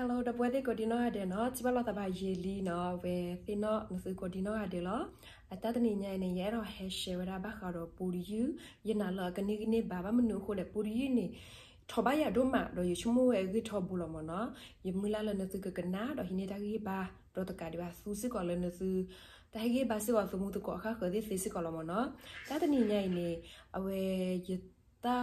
hello တပွဲတိကိုဒီနော်ရတဲ့နော်ချိဘလောက်တပါရေလီနော်ဝဲသင်တော့နစကိုဒီနော်ရတဲ့လောအတတနေညနေရတော့ hash ဝရဘခါတော့ပူယူယနာလကနေကနေဘာဘာမနူခိုလေပူယူနေထဘရဒုမတော့ယချမဝဲဂိထဘူလမနော်ယမူလာလနစကကနာတော့ဟိနေတာကြီးပါတော့တကဒီပါစူစစ်ကောလနစတဲကြီးပါစစ်ကောသမှုတကောအခါခဒီစစ်ကောလမနော်တတနေညနေအဝဲယတာ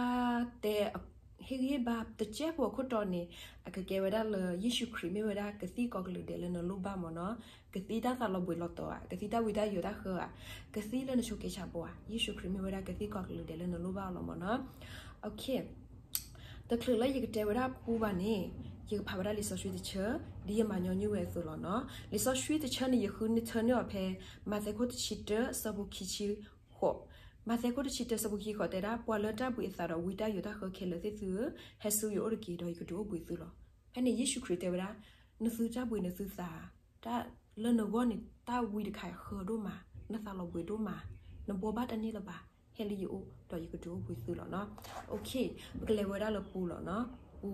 တဲ့အဟေရီဘာတချက်ပေါ်ခွတော်နေအကကဲဝဒါလေယေရှုခရစ်မေဝဒါကစီကောကလူဒဲလနလုဘာမနောကစီတာကလဘွေလတော့ကစီတာဝိဒါယောဒါခောကစီလနရှုကေချာပွာယေရှုခရစ်မေဝဒါကစီကောကလူဒဲလနလုဘာလမနောโอเคတခလလယေကတဲဝဒါပူပါနေယေဖာဝဒါလီဆိုရှိတချဒီယမညောညူဝဲဆိုလောနောလီဆိုရှိတချနေယခုနိထနောဖဲမသေခုတချစ်တဆဘုခိချီခော ma se ko chi te sabu ki khote ra pwa la ta bu sa ro wita yu ta kho khe le se su he su yo ro ki do ku do bu su lo he ne yesu kriste ra na su ta bu ne su sa ta le no go ni ta wi de khai kho do ma na sa lo bu do ma na bo ba ta ni la ba he li yo do yu ku do bu su lo no okay ke le wa ra lo pu lo no u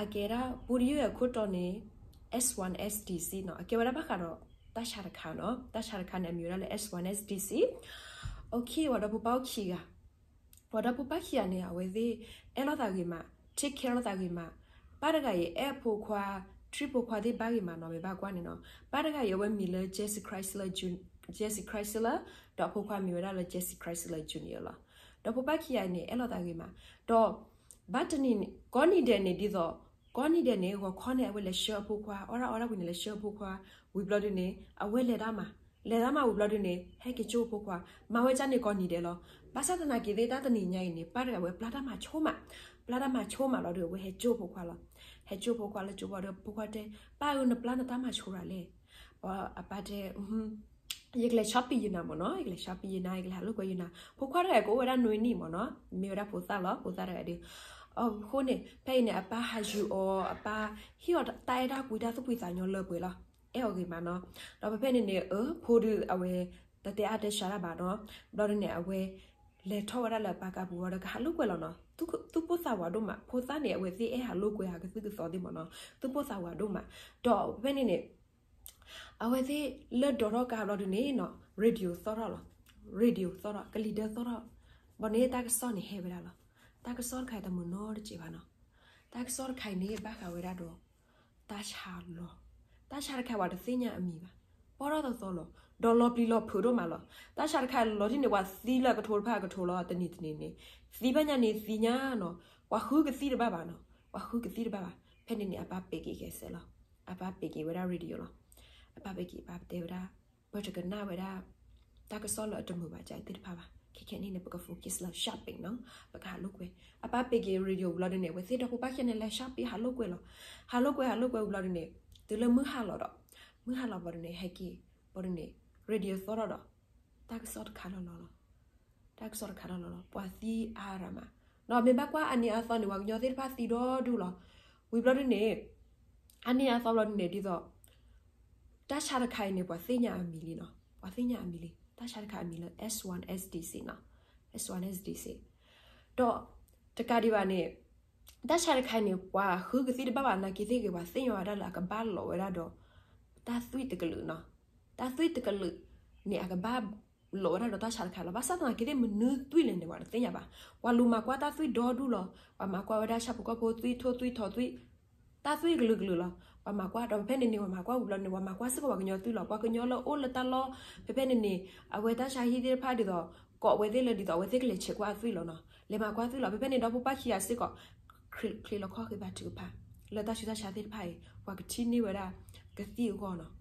a ke ra bu ri yo ko to ne S1 SDC เนาะအကေဝရဘခါတော့တခြားတစ်ခါเนาะတခြားတစ်ခါနဲ့မျိုးရလဲ S1 SDC okay ဝါဒပူပေါခီကဝါဒပူပခီရနေရဝဲသေးအဲ့တော့တာကြီးမှာ take care တော့တာကြီးမှာပါရကရဲ့ app ဖို့ခွာ triple ခွာတဲ့ဘာကြီးမှာနော်မေဘာကွာနေနော်ပါရကရဲ့ဝဲမီလာ Jesse Chrysler Jr. Jesse Chrysler တော့ဖို့ခွာမီဝဲလာ Jesse Chrysler Jr. လားတော့ပူပခီရနေအဲ့တော့တာကြီးမှာတော့ဘတ်တနီကောနီဒန်နေဒီတော့ကောနီဒန်နေကိုခေါ်နေအဝဲလက်ရှော့ဖို့ခွာအော်ရာအော်ရာဝင်လက်ရှော့ဖို့ခွာဝီဘလော့ဒီနေအဝဲလက်တာမှာလေဒါမာဝဘလဒနေဟဲကီချိုပိုကွာမဝဲချနေကောနေတယ်လောဘာသာတနာကေဒေတာတနေညိုင်နေပါရဝဲပလာတာမာချိုးမပလာတာမာချိုးမလောတို့ဝဲဟဲချိုးပိုကွာလောဟဲချိုးပိုကွာလဲချိုးပါတော့ပိုကွာတဲ့ပါယုန်ပလာတာမာချိုးရလေဘာအပါတဲ့ဟွန်းယကလေ shopping ရနာမနော်ယကလေ shopping ရနာယကလေလောကရနာပိုကွာရဲကိုဝဲရနွေနီမနော်မေရပိုသာလောပိုသာရဲဒီအော်ခိုးနေဖိနေအပါဟာယူအော်အပါဟီော်တိုင်တာကွီတာစုပွေစာညောလောပွေလောအဲ့ဟုတ်ကဲ့ပါနော်တော့ဖဖက်နေနေအဖိုးဒူအဝဲတတဲအတက်ရှာရပါနော်တော့နေအဝဲလေထောရလာပါကဘူရကဟာလုကွယ်လောနော်သူသူပုစာဝါတို့မှာဖိုစာနေအဝဲစီအဲဟာလုကွယ်ဟာကစုကစော်ဒီမနော်သူပုစာဝါတို့မှာတော့ဖဖက်နေနေအဝဲစီလက်တော်တော့ကတော့ဒီနေနော်ရေဒီယိုစော်ရလောရေဒီယိုစော်ရကလီဒါစော်ရဘနေတာကစော်နေဟဲဗလာလောတာကစော်ခိုင်တမနော်ကြည်ပါနော်တာကစော်ခိုင်နေဘာခဝဲရတော့တာချာလောတာရှာရခိုင်ဝါတစညာအမိပါပေါ်တော့တော့စောလို့ဒေါ်လောပလီလောဖိုတော့မလားတာရှာရခိုင်လောဒီနေကစီလကထိုးဖက်ကထိုးလောတနေတနေနေစီပညာနေစီညာနော်ဝါခုကစီတပါပါနော်ဝါခုကစီတပါပါဖက်နေနေအပပေကေကဲဆဲလောအပပေကေဝရာရေဒီယိုလောအပပေကေပပတေဝရာဘတ်ကနာဝရာတာကစောလောအတမှုပါကြိုက်တိတပါပါခေခေနေနေပကဖိုကစ်လာ shopping နော်ပကလုကွယ်အပပေကေရေဒီယိုဘလော့ဒ်နေဝစစ်တော့ပခရနေလဲ shopping ဟာလုကွယ်လောဟာလုကွယ်ဟာလုကွယ်ဘလော့ဒ်နေသူလမှုဟာလောတော့မှုဟာလောပေါ်နေဟက်ကီပေါ်နေရေဒီယိုသောတော့တက်ဆော့ခါလောလောတက်ဆော့ခါလောလောပွာသီအာရမနော်မေဘကွာအနီအသောနေဝါညောသေးပါသီတော့ဒူလောဝီဘလော့နေအနီအသောလောနေဒီတော့တခြားတစ်ခိုင်နေပွာသိညာအမီလီနော်ပွာသိညာအမီလီတခြားတစ်ခိုင်အမီလီ S1 SDC နော် S1 SDC တော့တကဒီပါနဲ့ဒါရှာရခိုင်နေကွာခုကစီတဘာနာကိစီကွာစင်ရတာလာကဘာလောရတော့တာသွိတကလူနော်တာသွိတကလူနေအကဘာလောရတော့တာရှာရခိုင်လောဘာသာနာကိတဲ့မနူးသွိလင်းတယ်ဝါတင်ရပါဝါလူမကွာတာသွိဒေါ်ဒူလောဝါမကွာဝဒါရှာပကောကိုသွိထိုးသွိထော်သွိတာသွိကလူကလူလောဝါမကွာတော့ဖဲနေနေဝါမကွာဦးလောနေဝါမကွာစကောကညောသွိလောကွာကညောလောအိုလတလောဖဲဖဲနေနေအဝဲတာရှာဟီဒီဖာဒီတော့ကောဝဲသေးလေဒီတော့ဝဲသေးကလေးချေကွာသွိလောနော်လေမကွာသွိလောဖဲဖဲနေတော့ပပချီယာစစ်ကောคลิคลิละข้อคือบาถือผ่าแล้วตาชุดตาชาติไผ่ว่ากที่นี่เวลากระซิวก่อนเนาะ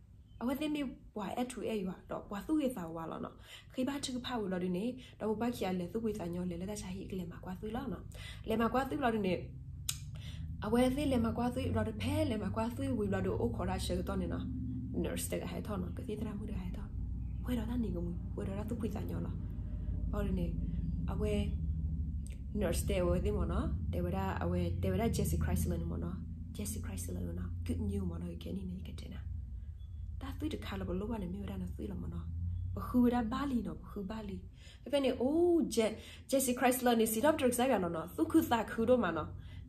အဝတ်သိမဝါအထူအေရွာတော့ဝါစုဟေစာဝါလောနော်ခိဘာထုဖာဝလောဒီနေတော့ဘခီယာလေစုဝေစာညောလေလက်တချာဟိကလေမှာကွာစုလောနော်လေမှာကွာစုလောဒီနေအဝဲသိလေမှာကွာစုလောဒီဖဲလေမှာကွာစုဝေလောဒီအိုခေါ်ရရှေတော့နေနော် nurse တကဟဲထောနော်ကစီတရာမှုတကဟဲထောဝေတော့တနေကမှုဝေတော့တူပိစာညောလောဘောဒီနေအဝဲ nurse te wo de mo no te wada awe te wada jesse chrysler mo no jesse chrysler no good new mo no ke ni ni ke te na ta tu de kala bo lo wa ne mi wada na tu lo mo no khu wada bali no khu bali pe ne o je jesse chrysler ni si doctor xavier no no tu khu sa khu do ma no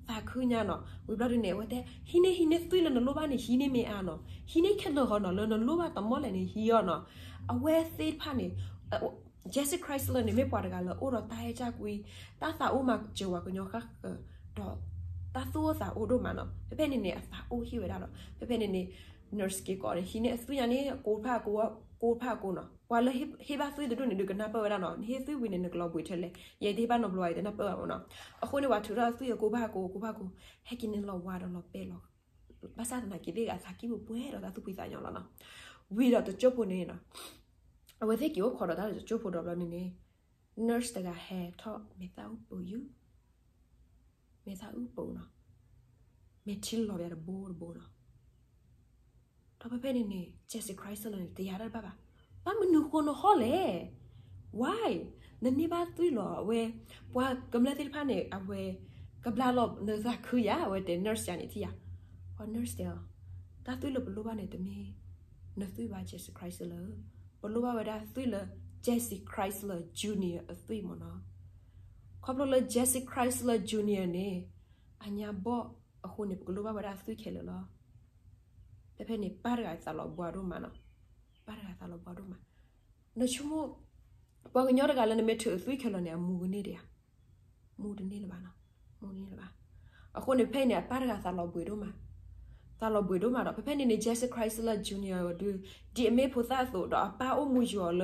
ပါခုညာနော်ဝိဘရနေဝတဲ့ဟိနေဟိနေသွေးလနလိုပါနေဟိနေမေအာနော်ဟိနေခက်လို့ဟောနော်လနလိုပါတမောလည်းနေဟီရောနော်အဝဲသေးဖာနေ Jesse Chrysler ni me pwa daga lo oro ta he cha kui ta sa o ma je wa kunyo kha do ta su sa o do ma no pe pe ni ni sa o hi we da lo pe pe ni ni nurse ki ko re hi ni su ya ni ko pha ko wa ko pha ko no wa lo he ba su de do ni de kana pa we da no he su wi ni ne glo bwe the le ye de ba no blo ai de na pa wa no a ko ni wa thu ra su ye ko pha ko ko pha ko he ki ni lo wa do lo pe lo ba sa na ki de ga sa ki bu bwe ro da su pi sa yo lo no wi ro to chop ne no အဝသိကိကိုခေါ်တော့ဒါကျိုးဖို့တော့ဘလို့နေနေ nurse တကဟဲထော့မေသာဥပူယူမေသာဥပုံနော်မေချီလော်ရဘိုးဘိုးနော်တော့ဖဖနေနေ Jesus Christ လို့တရားရပါပါဘာမနူကိုနော်ဟောလေ why နနေပါသွေးလော်အဝဲဘွာကမလတိဖာနေအဝဲကဘလာလော်နေဇာခူရအဝဲတဲ့ nurse ညာနေတီးရဟော nurse တယ်ဒါသွေးလော်ဘလို့ပါနေတမီးနသွေးပါ Jesus Christ လို့ဘလိုပါဝဒါသွေလဂျက်စီခရိုက်စလာဂျူနီယာအသွေမနော်ခေါပလိုလဂျက်စီခရိုက်စလာဂျူနီယာနေအညာဘော့အခုနေဘလိုပါဝဒါသွေခဲလောတဖက်နေပါရကသလောဘွားတို့မနော်ပါရကသလောဘွားတို့မနော်ချုံမဘောကညောတကလည်းနမေထသွေခဲလောနေမူကနေတရားမူတနေလပါနော်မူနေလပါအခုနေဖဲ့နေပါရကသလောဘွေတို့မနော်တာလောဘွေတို့မှာတော့ဖဖက်နေနေ Jesse Chrysler Jr. တို့ဒီဒီအမေဖို့သားဆိုတော့ပါအုံမူရော်လ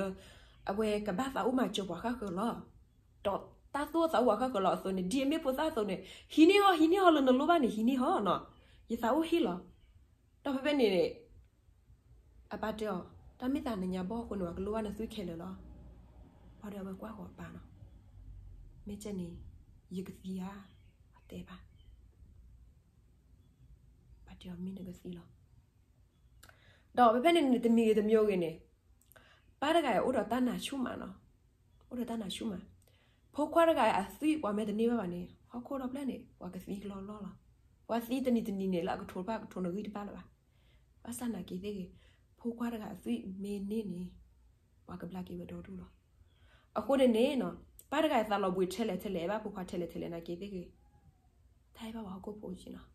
အဝဲကဘာသာဥမာချပွားခခလောတော့တာသောသာဝခခလောဆိုနေဒီအမေဖို့သားဆိုနေဟီနီဟဟီနီဟလနလောပါနေဟီနီဟနော်ရစာဦးဟီလောတော့ဖဖက်နေနေအပတ်တော့တမိတာနေညာဘောကွနော်ကလောကနဲ့သွေးခဲလောဘာတော့ကွာခေါ်ပါနော်မေချနေယကစီယာအတဲပါတယ်မင်းငါစီလားတော့ဘယ်ဖက်နေနေတမီတမျိုးကင်းနေပါရကရဥတော်တနာရှုမနော်ဥတော်တနာရှုမဖိုးခွာရကရအစီဝါမဲတနေပါပါနေဟောခိုးတော့ပလန်နေဝါကစီလောလောလားဝါစီတနီတနီနေလာကထိုးပါကထိုးနေကြီးတပါလားပါအစနာကြီးသေးဖိုးခွာရကအစီမေနေနေဝါကပလာကြီးဝတော်တူလားအခုတည်းနေနော်ပါရကရသလောဘွေထဲလဲထဲလဲပါဖိုးခွာထဲလဲထဲလဲနာကြီးသေးကြီးထိုင်ပါဝါကိုပို့ချင်နော်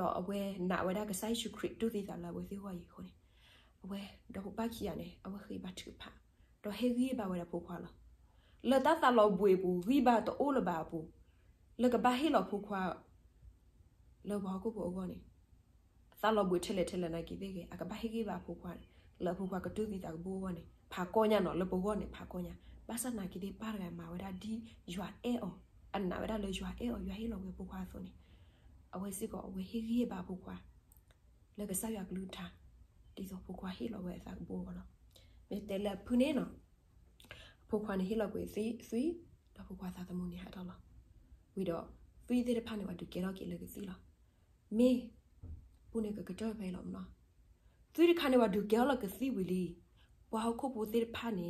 ดอกเวนาเวดากไซชูคริปตุที่ตลาดเวที่ว่าอยู่คนเวดอกบักยานเนี่ยเอาคือบัตรผ้าดอกเฮียบาเวดาพูควาละเลือดตาเราบวยบูวีบาตัวอุลบาบูเลือดกับบ้าเฮียเราพูควาเราบอกกูบอกก่อนเนี่ยตาเราบวยเฉลี่ยเฉลี่ยนาคิดเองอะกับบ้าเฮียบาพูควาเราพูควาก็ตุที่ตากบูก่อนเนี่ยผ้าก้อนยานอ๋อเราบูก่อนเนี่ยผ้าก้อนยาภาษานาคิดได้ปาร์กันมาเวดาดีจวัดเอออันนั้นเวดาเลยจวัดเอออยู่ให้เราเวพูควาส่วนเนี่ยအဝဲစစ်ကောအဝဲဟိကြီးပါဘူးကွာလက်ကစားရကလူထားဒီတော့ဘူးကွာဟိလောဝဲစားဘူးဘောလောမေတဲလက်ဖူနေနော်ဘူးကွာနေဟိလောကိုစီစီတော့ဘူးကွာစားသမှုနေဟာတော့လောဝီတော့ဖီးတဲ့ဖာနေဝတူကေတော့ကေလက်ကစီလောမေဘူးနေကကတော့ပဲလောမနော်သူဒီခါနေဝတူကေတော့ကစီဝီလီဘာဟုတ်ခုတ်ဘူးတဲ့ဖာနေ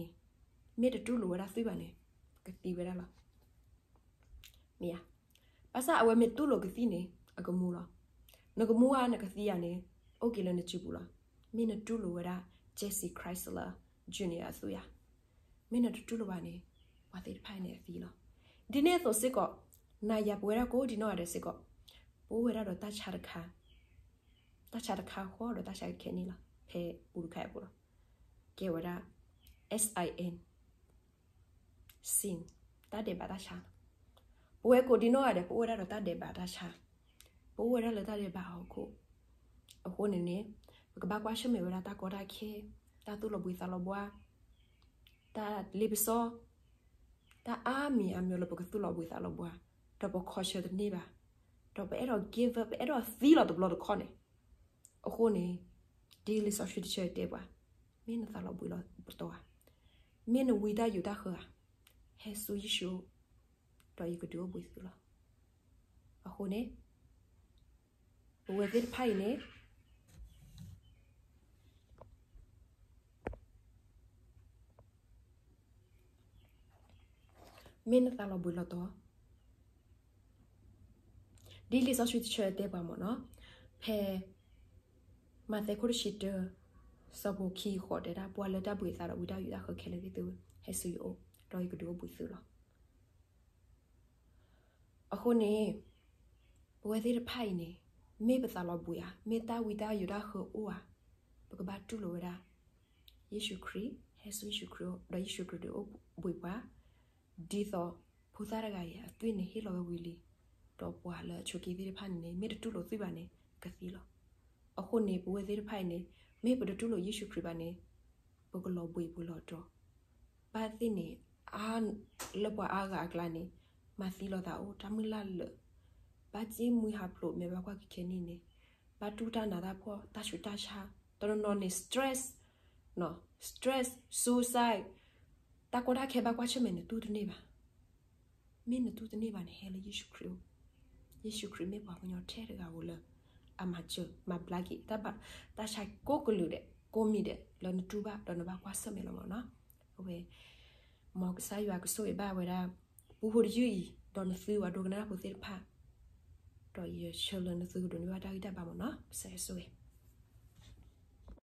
မေတတူလိုရစီပါနေကတိဝရလောမီယာပါစာအဝဲမေတူလိုကစီနေကမူလာနကမူအနကစီယာနေโอเคလနချူပူလာမင်းတူလိုဝရဂျက်စီခရိုက်စလာဂျူနီယာဆိုရမင်းတူတူလိုပါနေဝါသေးဖိုင်နေဖီလာဒီနေ့ဆိုစစ်ကောနာရပွဲရကိုဒီနော်ရတဲ့စစ်ကောပိုးဝရတော့တချာတခါတချာတခါခေါ်တော့တချာခဲနေလားဖဲပူခိုင်ပူလာကဲဝရ SIN sin တတဲ့ပါတချာပွဲကိုဒီနော်ရတဲ့ပိုးဝရတော့တတဲ့ပါတချာဘိုးဝဲရလက်တဲ့ဘာဟုတ်ကိုအခုနေနေကဘာကွာရှမေဝရတာကောတာခေတာသူလဘွေသလဘွာတာလီပစောတာအာမီအမျိုးလဘကသူလဘွေသလဘွာတော့ဘခေါ်ချက်နေပါတော့ပဲအဲ့တော့ give up အဲ့တော့ feel of the blood ခေါ်နေအခုနေ daily social chat တဲ့ပါမင်းသလဘွေလို့တော့မင်းဝိဒါယူတာခါဟဲဆူယေရှုတော့ you could do with လို့အခုနေ with it ဖိုင်နေမင်းတလာဘူးလို့တော့ဒီလီဆိုရှိချဲတဲ့ပါမနော်ဖဲမတဲ့ခုရှိတဲ့စဘခီခေါ်တဲ့တာပွာလက်တပ်ပွေစားတော့ဝိတာယူတာခခဲလေတူဟဲဆူယိုတော့ကဒူဘူးဆူလားအခုနေဘဝသေးတဲ့ဖိုင်နေမေပသလဘူယာမေတာဝီတာယူရာခိုအိုဝါဘဂဘတ်တူလိုရာယေရှုခရစ်ဟေဆုယေရှုခရစ်ဒါယေရှုခရစ်တို့ဘွေပါဒီသောဖူသာရကရအသွေးနေဟေလောဝီလီတော့ပွာလာချိုကီဒီဖန်နေမေတူလိုသိပါနေကစီလောအခုနေဘွေသေးဖိုင်နေမေပတူလိုယေရှုခရစ်ပါနေဘဂလောဘွေဘူလောတော့ဘာသိနေအာလပွာအာဂါကလာနေမသီလောတာအိုတမလာလောဘာကြီးမွေဟာပလို့မေဘကွာကိခဲနေနေဘာတူတာနာတာဖို့တရှူတရှာတော်တော်နေ stress နော် stress suicide တကောတာခဲဘကွာချက်မနေတူတနေပါမင်းတူတနေပါနဲ့ဟဲလေယေရှုခရစ်ယေရှုခရစ်မေဘကွာညောထဲရကဝလအမချမပလကီတပါတရှာကိုကလူတဲ့ကိုမိတဲ့လောနတူပါလောနဘကွာဆက်မေလောမနော်ဟုတ်ပဲမောက်ဆိုင်ရွာကဆိုရပါဝဲတာဘူဟိုရယူ don feel a dogna with it pa တော့ရရှလန်သူတို့ညတာကြတာပါမနော်ဆဲဆွေး